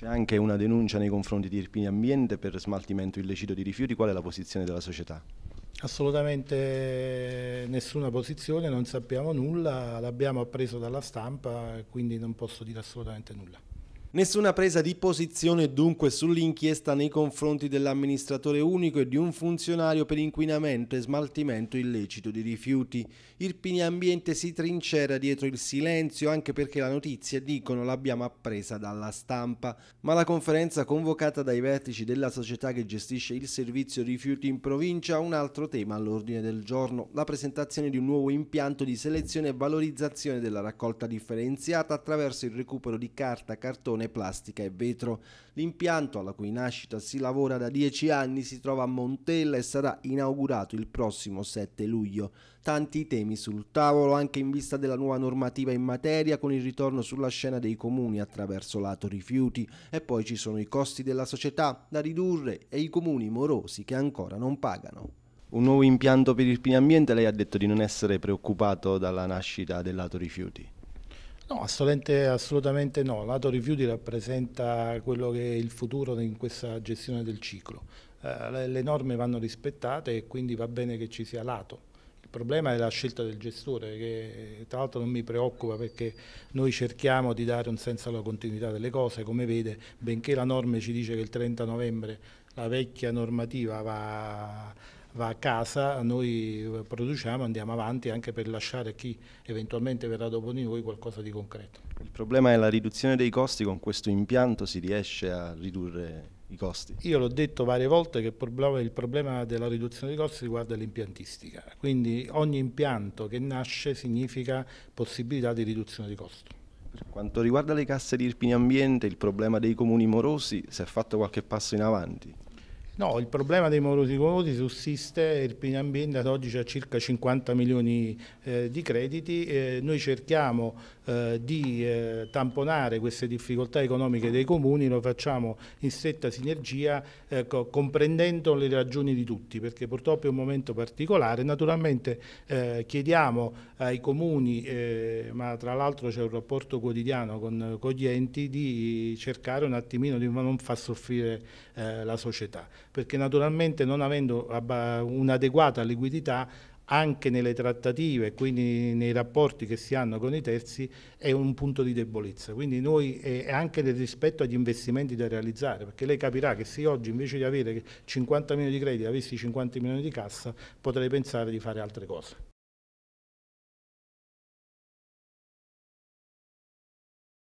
C'è anche una denuncia nei confronti di Irpini Ambiente per smaltimento illecito di rifiuti, qual è la posizione della società? Assolutamente nessuna posizione, non sappiamo nulla, l'abbiamo appreso dalla stampa, quindi non posso dire assolutamente nulla. Nessuna presa di posizione dunque sull'inchiesta nei confronti dell'amministratore unico e di un funzionario per inquinamento e smaltimento illecito di rifiuti. Irpini Ambiente si trincera dietro il silenzio anche perché la notizia, dicono, l'abbiamo appresa dalla stampa. Ma la conferenza convocata dai vertici della società che gestisce il servizio rifiuti in provincia ha un altro tema all'ordine del giorno, la presentazione di un nuovo impianto di selezione e valorizzazione della raccolta differenziata attraverso il recupero di carta, cartone produzione plastica e vetro. L'impianto, alla cui nascita si lavora da dieci anni, si trova a Montella e sarà inaugurato il prossimo 7 luglio. Tanti temi sul tavolo anche in vista della nuova normativa in materia con il ritorno sulla scena dei comuni attraverso lato rifiuti e poi ci sono i costi della società da ridurre e i comuni morosi che ancora non pagano. Un nuovo impianto per il Pini Ambiente, lei ha detto di non essere preoccupato dalla nascita del lato rifiuti. No, assolutamente, assolutamente no. Lato Rifiuti rappresenta quello che è il futuro in questa gestione del ciclo. Eh, le, le norme vanno rispettate e quindi va bene che ci sia lato. Il problema è la scelta del gestore che tra l'altro non mi preoccupa perché noi cerchiamo di dare un senso alla continuità delle cose, come vede, benché la norma ci dice che il 30 novembre la vecchia normativa va va a casa, noi eh, produciamo, andiamo avanti anche per lasciare a chi eventualmente verrà dopo di noi qualcosa di concreto. Il problema è la riduzione dei costi, con questo impianto si riesce a ridurre i costi? Io l'ho detto varie volte che il problema della riduzione dei costi riguarda l'impiantistica, quindi ogni impianto che nasce significa possibilità di riduzione di costo. Per quanto riguarda le casse di Irpini Ambiente, il problema dei comuni morosi, si è fatto qualche passo in avanti? No, il problema dei morosi morosi sussiste, il Ambiente ad oggi ha circa 50 milioni eh, di crediti, eh, noi cerchiamo eh, di eh, tamponare queste difficoltà economiche dei comuni, lo facciamo in stretta sinergia ecco, comprendendo le ragioni di tutti, perché purtroppo è un momento particolare, naturalmente eh, chiediamo ai comuni, eh, ma tra l'altro c'è un rapporto quotidiano con, con, gli enti, di cercare un attimino di non far soffrire la società perché naturalmente non avendo un'adeguata liquidità anche nelle trattative, quindi nei rapporti che si hanno con i terzi, è un punto di debolezza. Quindi noi, eh, anche nel rispetto agli investimenti da realizzare, perché lei capirà che se oggi invece di avere 50 milioni di crediti avessi 50 milioni di cassa, potrei pensare di fare altre cose.